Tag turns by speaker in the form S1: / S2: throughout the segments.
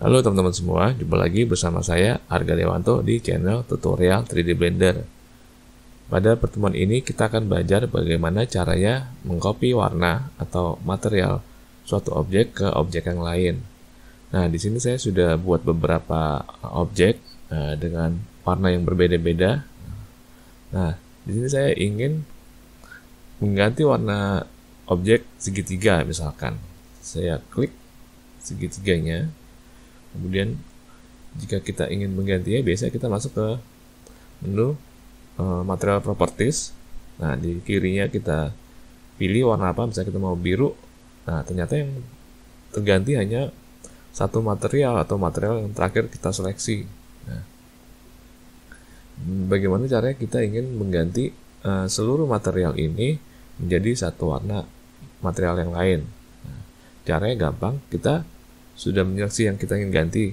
S1: Halo teman-teman semua, jumpa lagi bersama saya Arga Dewanto di channel tutorial 3D Blender. Pada pertemuan ini kita akan belajar bagaimana caranya mengcopy warna atau material suatu objek ke objek yang lain. Nah, di sini saya sudah buat beberapa objek eh, dengan warna yang berbeda-beda. Nah, di sini saya ingin mengganti warna objek segitiga misalkan. Saya klik segitiganya kemudian jika kita ingin menggantinya biasanya kita masuk ke menu uh, material properties nah di kirinya kita pilih warna apa misalnya kita mau biru nah ternyata yang terganti hanya satu material atau material yang terakhir kita seleksi nah, bagaimana caranya kita ingin mengganti uh, seluruh material ini menjadi satu warna material yang lain nah, caranya gampang kita sudah menyeleksi yang kita ingin ganti.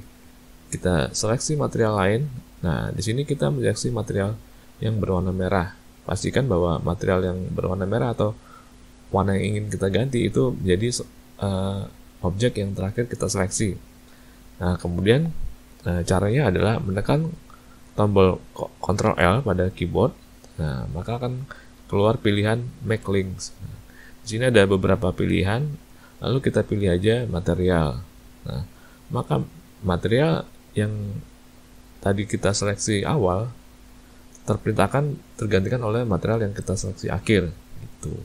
S1: Kita seleksi material lain. Nah, di sini kita menyeleksi material yang berwarna merah. Pastikan bahwa material yang berwarna merah atau warna yang ingin kita ganti itu menjadi uh, objek yang terakhir kita seleksi. Nah, kemudian uh, caranya adalah menekan tombol Ctrl L pada keyboard. Nah, maka akan keluar pilihan Make Links. di sini ada beberapa pilihan, lalu kita pilih aja material. Nah, maka material yang tadi kita seleksi awal terperintahkan tergantikan oleh material yang kita seleksi akhir gitu.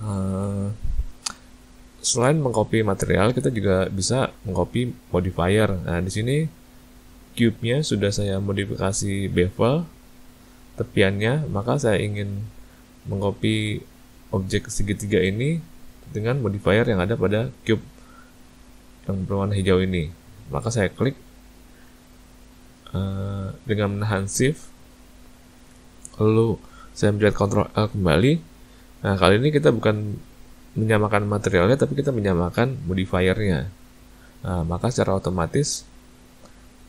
S1: Uh, selain mengcopy material, kita juga bisa mengcopy modifier. Nah, di sini cube-nya sudah saya modifikasi bevel tepiannya, maka saya ingin mengcopy objek segitiga ini dengan modifier yang ada pada cube yang berwarna hijau ini. Maka saya klik uh, dengan menahan shift, lalu saya menjelit Ctrl L kembali. Nah, kali ini kita bukan menyamakan materialnya, tapi kita menyamakan modifiernya. Nah, maka secara otomatis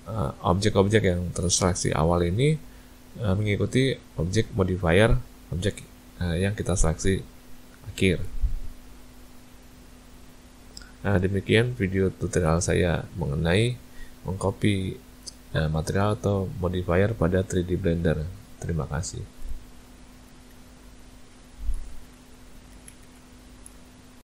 S1: eh, objek-objek uh, yang terseleksi awal ini uh, mengikuti objek modifier objek uh, yang kita seleksi akhir. Nah, demikian video tutorial saya mengenai mengcopy eh, material atau modifier pada 3D Blender. Terima kasih.